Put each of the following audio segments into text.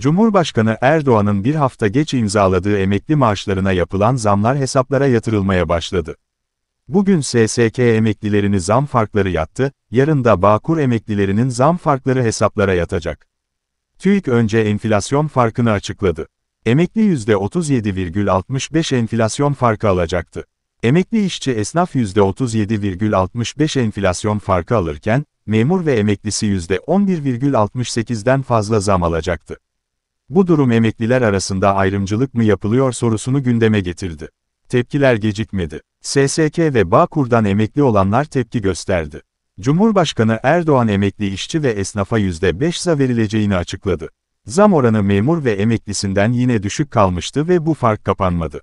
Cumhurbaşkanı Erdoğan'ın bir hafta geç imzaladığı emekli maaşlarına yapılan zamlar hesaplara yatırılmaya başladı. Bugün SSK emeklilerini zam farkları yattı, yarın da Bağkur emeklilerinin zam farkları hesaplara yatacak. TÜİK önce enflasyon farkını açıkladı. Emekli %37,65 enflasyon farkı alacaktı. Emekli işçi esnaf %37,65 enflasyon farkı alırken, memur ve emeklisi %11,68'den fazla zam alacaktı. Bu durum emekliler arasında ayrımcılık mı yapılıyor sorusunu gündeme getirdi. Tepkiler gecikmedi. SSK ve Bağkur'dan emekli olanlar tepki gösterdi. Cumhurbaşkanı Erdoğan emekli işçi ve esnafa %5 za verileceğini açıkladı. Zam oranı memur ve emeklisinden yine düşük kalmıştı ve bu fark kapanmadı.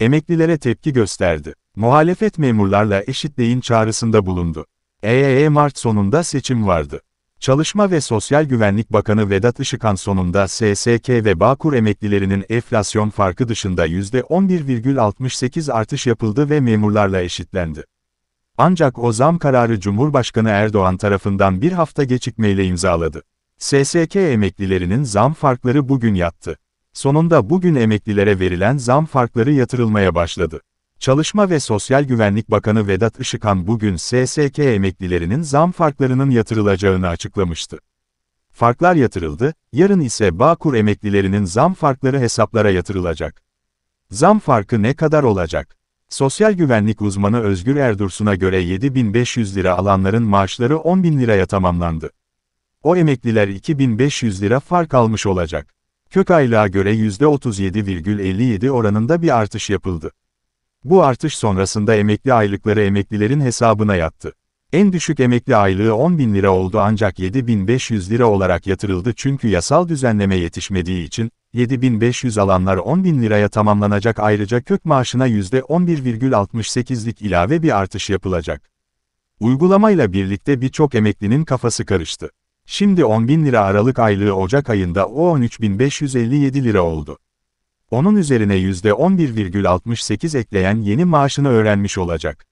Emeklilere tepki gösterdi. Muhalefet memurlarla eşitleyin çağrısında bulundu. EEE e e Mart sonunda seçim vardı. Çalışma ve Sosyal Güvenlik Bakanı Vedat Işıkhan sonunda SSK ve Bağkur emeklilerinin enflasyon farkı dışında %11,68 artış yapıldı ve memurlarla eşitlendi. Ancak o zam kararı Cumhurbaşkanı Erdoğan tarafından bir hafta gecikmeyle imzaladı. SSK emeklilerinin zam farkları bugün yattı. Sonunda bugün emeklilere verilen zam farkları yatırılmaya başladı. Çalışma ve Sosyal Güvenlik Bakanı Vedat Işıkhan bugün SSK emeklilerinin zam farklarının yatırılacağını açıklamıştı. Farklar yatırıldı, yarın ise Bağkur emeklilerinin zam farkları hesaplara yatırılacak. Zam farkı ne kadar olacak? Sosyal güvenlik uzmanı Özgür Erdursun'a göre 7500 lira alanların maaşları 10.000 liraya tamamlandı. O emekliler 2500 lira fark almış olacak. Kök aylığa göre %37,57 oranında bir artış yapıldı. Bu artış sonrasında emekli aylıkları emeklilerin hesabına yattı. En düşük emekli aylığı 10 bin lira oldu ancak 7500 lira olarak yatırıldı çünkü yasal düzenleme yetişmediği için, 7500 alanlar 10 bin liraya tamamlanacak ayrıca kök maaşına %11,68'lik ilave bir artış yapılacak. Uygulamayla birlikte birçok emeklinin kafası karıştı. Şimdi 10 bin lira aralık aylığı Ocak ayında o 13.557 lira oldu. Onun üzerine %11,68 ekleyen yeni maaşını öğrenmiş olacak.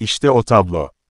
İşte o tablo.